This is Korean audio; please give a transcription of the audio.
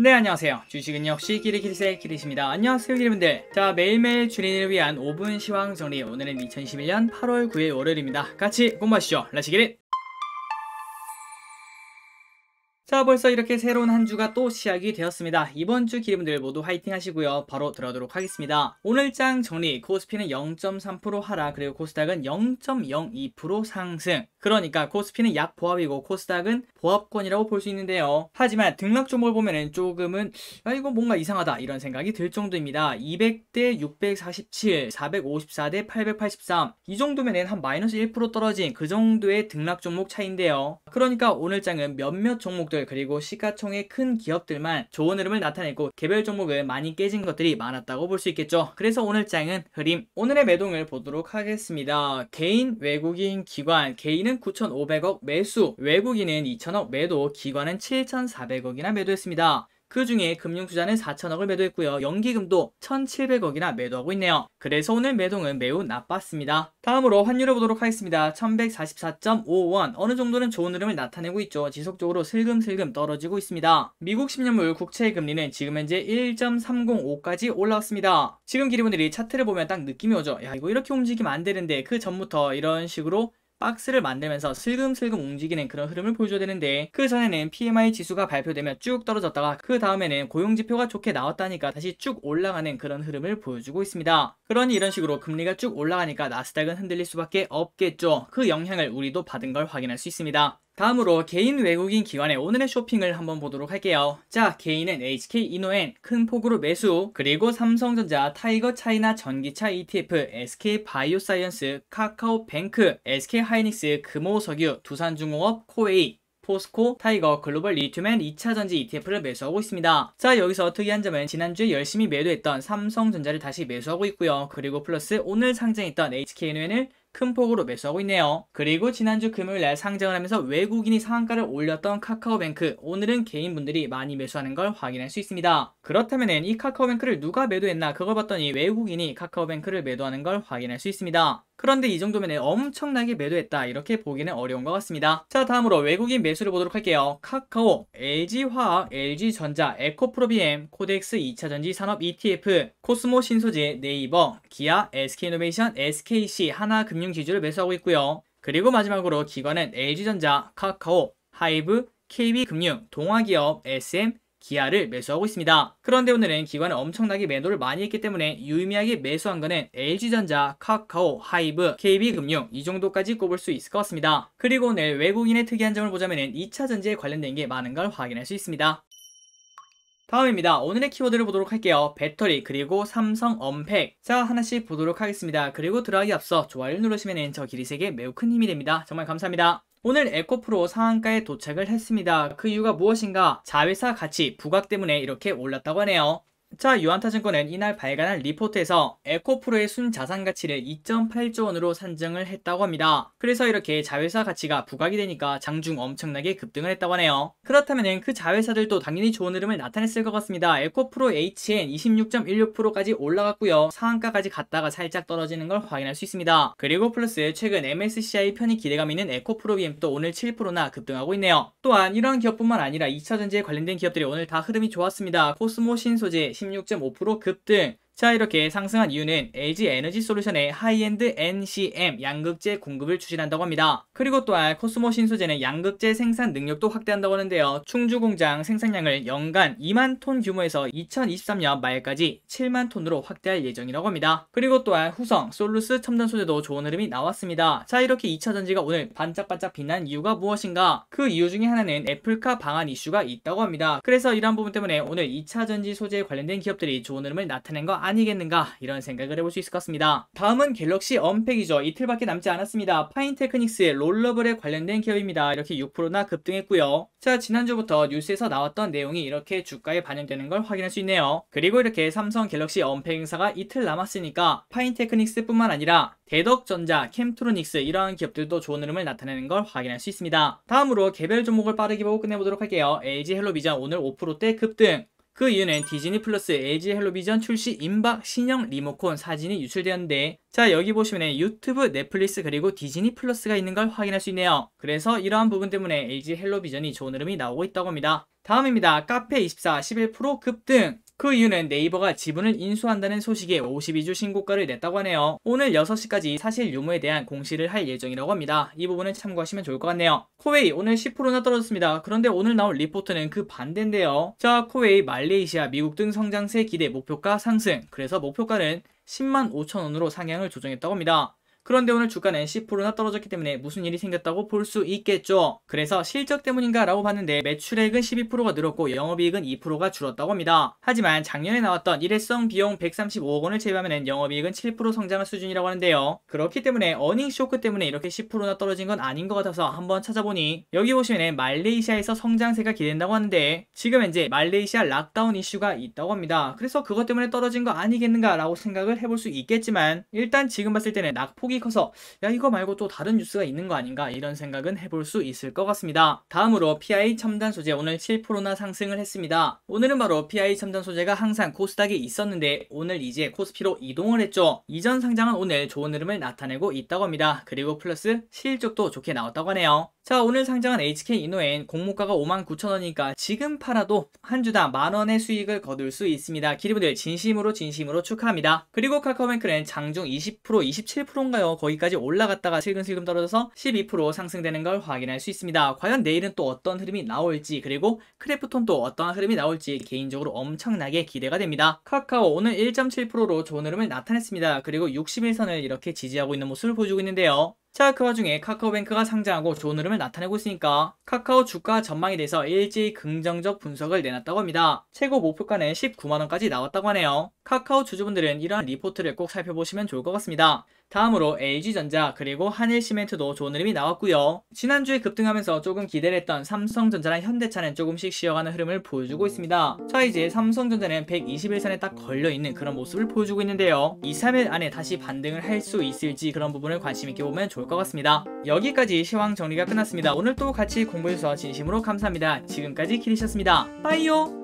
네 안녕하세요 주식은 역시 길이 길리세길이십니다 안녕하세요 기리분들 자 매일매일 주린을 위한 5분 시황 정리 오늘은 2 0 2 1년 8월 9일 월요일입니다 같이 공부하시죠 라시기리 자 벌써 이렇게 새로운 한 주가 또 시작이 되었습니다. 이번 주기름들 모두 화이팅 하시고요. 바로 들어가도록 하겠습니다. 오늘장 정리 코스피는 0.3% 하락 그리고 코스닥은 0.02% 상승 그러니까 코스피는 약 보합이고 코스닥은 보합권이라고 볼 수 있는데요. 하지만 등락 종목을 보면 조금은 아 이거 뭔가 이상하다 이런 생각이 들 정도입니다. 200대 647, 454대 883 이정도면한 마이너스 1% 떨어진 그 정도의 등락 종목 차인데요. 그러니까 오늘 장은 몇몇 종목들 그리고 시가총액 큰 기업들만 좋은 흐름을 나타내고 개별 종목을 많이 깨진 것들이 많았다고 볼 수 있겠죠. 그래서 오늘 장은 흐림 오늘의 매동을 보도록 하겠습니다. 개인, 외국인, 기관, 개인 개인은 9,500억 매수, 외국인은 2,000억 매도, 기관은 7,400억이나 매도했습니다. 그 중에 금융투자는 4 0 0 0억을 매도했고요. 연기금도 1,700억이나 매도하고 있네요. 그래서 오늘 매동은 매우 나빴습니다. 다음으로 환율을 보도록 하겠습니다. 1,144.5원 5 어느 정도는 좋은 흐름을 나타내고 있죠. 지속적으로 슬금슬금 떨어지고 있습니다. 미국 10년물 국채 의 금리는 지금 현재 1.305까지 올라왔습니다. 지금 기리분들이 차트를 보면 딱 느낌이 오죠. 야 이거 이렇게 움직이면 안 되는데 그 전부터 이런 식으로 박스를 만들면서 슬금슬금 움직이는 그런 흐름을 보여줘야 되는데 그 전에는 PMI 지수가 발표되면 쭉 떨어졌다가 그 다음에는 고용지표가 좋게 나왔다니까 다시 쭉 올라가는 그런 흐름을 보여주고 있습니다. 그러니 이런 식으로 금리가 쭉 올라가니까 나스닥은 흔들릴 수밖에 없겠죠. 그 영향을 우리도 받은 걸 확인할 수 있습니다. 다음으로 개인 외국인 기관의 오늘의 쇼핑을 한번 보도록 할게요. 자, 개인은 HK 이노엔 큰 폭으로 매수, 그리고 삼성전자, 타이거 차이나 전기차 ETF, SK 바이오사이언스, 카카오뱅크, SK 하이닉스, 금호석유, 두산중공업, 코웨이, 포스코, 타이거, 글로벌 리튬엔 2차전지 ETF를 매수하고 있습니다. 자 여기서 특이한 점은 지난주에 열심히 매도했던 삼성전자를 다시 매수하고 있고요. 그리고 플러스 오늘 상장했던 HKN을 큰 폭으로 매수하고 있네요. 그리고 지난주 금요일 날 상장을 하면서 외국인이 상한가를 올렸던 카카오뱅크 오늘은 개인분들이 많이 매수하는 걸 확인할 수 있습니다. 그렇다면 이 카카오뱅크를 누가 매도했나 그걸 봤더니 외국인이 카카오뱅크를 매도하는 걸 확인할 수 있습니다. 그런데 이 정도면 엄청나게 매도했다 이렇게 보기는 어려운 것 같습니다. 자 다음으로 외국인 매수를 보도록 할게요. 카카오, LG화학, LG전자, 에코프로비엠, 코덱스 2차전지 산업 ETF, 코스모 신소재, 네이버, 기아, SK이노베이션, SKC, 하나금 금융 기조를 매수하고 있고요. 그리고 마지막으로 기관은 LG전자, 카카오, 하이브, KB금융, 동아기업, SM, 기아를 매수하고 있습니다. 그런데 오늘은 기관은 엄청나게 매도를 많이 했기 때문에 유의미하게 매수한 거는 LG전자, 카카오, 하이브, KB금융 이 정도까지 꼽을 수 있을 것 같습니다. 그리고 오늘 외국인의 특이한 점을 보자면 2차전지에 관련된 게 많은 걸 확인할 수 있습니다. 다음입니다. 오늘의 키워드를 보도록 할게요. 배터리 그리고 삼성 언팩 자 하나씩 보도록 하겠습니다. 그리고 들어가기 앞서 좋아요를 누르시면 저 기리색에 매우 큰 힘이 됩니다. 정말 감사합니다. 오늘 에코프로 상한가에 도착을 했습니다. 그 이유가 무엇인가? 자회사 가치 부각 때문에 이렇게 올랐다고 하네요. 자, 유한타증권은 이날 발간한 리포트에서 에코프로의 순자산 가치를 2.8조 원으로 산정을 했다고 합니다. 그래서 이렇게 자회사 가치가 부각이 되니까 장중 엄청나게 급등을 했다고 하네요. 그렇다면 그 자회사들도 당연히 좋은 흐름을 나타냈을 것 같습니다. 에코프로 HN 26.16%까지 올라갔고요. 상한가까지 갔다가 살짝 떨어지는 걸 확인할 수 있습니다. 그리고 플러스 최근 MSCI 편의 기대감 있는 에코프로 BM도 오늘 7%나 급등하고 있네요. 또한 이러한 기업뿐만 아니라 2차전지에 관련된 기업들이 오늘 다 흐름이 좋았습니다. 코스모 신소재 16.5% 급등 자 이렇게 상승한 이유는 LG 에너지 솔루션의 하이엔드 NCM 양극재 공급을 추진한다고 합니다. 그리고 또한 코스모 신소재는 양극재 생산 능력도 확대한다고 하는데요. 충주 공장 생산량을 연간 2만 톤 규모에서 2023년 말까지 7만 톤으로 확대할 예정이라고 합니다. 그리고 또한 후성, 솔루스 첨단 소재도 좋은 흐름이 나왔습니다. 자 이렇게 2차 전지가 오늘 반짝반짝 빛난 이유가 무엇인가? 그 이유 중에 하나는 애플카 방안 이슈가 있다고 합니다. 그래서 이러한 부분 때문에 오늘 2차 전지 소재에 관련된 기업들이 좋은 흐름을 나타낸 거 아니겠는가 이런 생각을 해볼 수 있을 것 같습니다. 다음은 갤럭시 언팩이죠. 이틀밖에 남지 않았습니다. 파인테크닉스의 롤러블에 관련된 기업입니다. 이렇게 6%나 급등했고요. 자 지난주부터 뉴스에서 나왔던 내용이 이렇게 주가에 반영되는 걸 확인할 수 있네요. 그리고 이렇게 삼성 갤럭시 언팩 행사가 이틀 남았으니까 파인테크닉스뿐만 아니라 대덕전자, 캠트로닉스 이러한 기업들도 좋은 흐름을 나타내는 걸 확인할 수 있습니다. 다음으로 개별 종목을 빠르게 보고 끝내보도록 할게요. LG 헬로비전 오늘 5%대 급등 그 이유는 디즈니 플러스 LG 헬로비전 출시 임박 신형 리모컨 사진이 유출되었는데 자 여기 보시면 유튜브, 넷플릭스 그리고 디즈니 플러스가 있는 걸 확인할 수 있네요. 그래서 이러한 부분 때문에 LG 헬로비전이 좋은 흐름이 나오고 있다고 합니다. 다음입니다. 카페24 11% 급등 그 이유는 네이버가 지분을 인수한다는 소식에 52주 신고가를 냈다고 하네요. 오늘 6시까지 사실 유무에 대한 공시를 할 예정이라고 합니다. 이 부분은 참고하시면 좋을 것 같네요. 코웨이 오늘 10%나 떨어졌습니다. 그런데 오늘 나올 리포트는 그 반대인데요. 자, 코웨이 말레이시아 미국 등 성장세 기대 목표가 상승. 그래서 목표가는 10만 5천 원으로 상향을 조정했다고 합니다. 그런데 오늘 주가는 10%나 떨어졌기 때문에 무슨 일이 생겼다고 볼 수 있겠죠. 그래서 실적 때문인가 라고 봤는데 매출액은 12%가 늘었고 영업이익은 2%가 줄었다고 합니다. 하지만 작년에 나왔던 일회성 비용 135억 원을 제외하면 영업이익은 7% 성장한 수준이라고 하는데요. 그렇기 때문에 어닝 쇼크 때문에 이렇게 10%나 떨어진 건 아닌 것 같아서 한번 찾아보니 여기 보시면 말레이시아에서 성장세가 기댄다고 하는데 지금 현재 말레이시아 락다운 이슈가 있다고 합니다. 그래서 그것 때문에 떨어진 거 아니겠는가 라고 생각을 해볼 수 있겠지만 일단 지금 봤을 때는 낙폭이 충이 커서 야 이거 말고 또 다른 뉴스가 있는 거 아닌가 이런 생각은 해볼 수 있을 것 같습니다. 다음으로 PI 첨단 소재 오늘 7%나 상승을 했습니다. 오늘은 바로 PI 첨단 소재가 항상 코스닥에 있었는데 오늘 이제 코스피로 이동을 했죠. 이전 상장은 오늘 좋은 흐름을 나타내고 있다고 합니다. 그리고 플러스 실적도 좋게 나왔다고 하네요. 자 오늘 상장한 HK 이노엔 공모가가 59,000원이니까 지금 팔아도 한 주당 만원의 수익을 거둘 수 있습니다. 기리분들 진심으로 진심으로 축하합니다. 그리고 카카오뱅크는 장중 20% 27%인가요? 해서 거기까지 올라갔다가 슬금슬금 떨어져서 12% 상승되는 걸 확인할 수 있습니다. 과연 내일은 또 어떤 흐름이 나올지 그리고 크래프톤 또 어떠한 흐름이 나올지 개인적으로 엄청나게 기대가 됩니다. 카카오 오늘 1.7%로 좋은 흐름을 나타냈습니다. 그리고 60일선을 이렇게 지지하고 있는 모습을 보여주고 있는데요. 자, 그 와중에 카카오뱅크가 상장하고 좋은 흐름을 나타내고 있으니까 카카오 주가 전망에 대해서 일제히 긍정적 분석을 내놨다고 합니다. 최고 목표가는 19만원까지 나왔다고 하네요. 카카오 주주분들은 이러한 리포트를 꼭 살펴보시면 좋을 것 같습니다. 다음으로 LG전자 그리고 한일시멘트도 좋은 흐름이 나왔고요. 지난주에 급등하면서 조금 기대를 했던 삼성전자랑 현대차는 조금씩 쉬어가는 흐름을 보여주고 있습니다. 자 이제 삼성전자는 121선에 딱 걸려있는 그런 모습을 보여주고 있는데요. 2, 3일 안에 다시 반등을 할 수 있을지 그런 부분을 관심있게 보면 좋을 것 같습니다. 것 같습니다. 여기까지 시황 정리가 끝났습니다. 오늘도 같이 공부해주셔서 진심으로 감사합니다. 지금까지 키리셨습니다. 빠이요!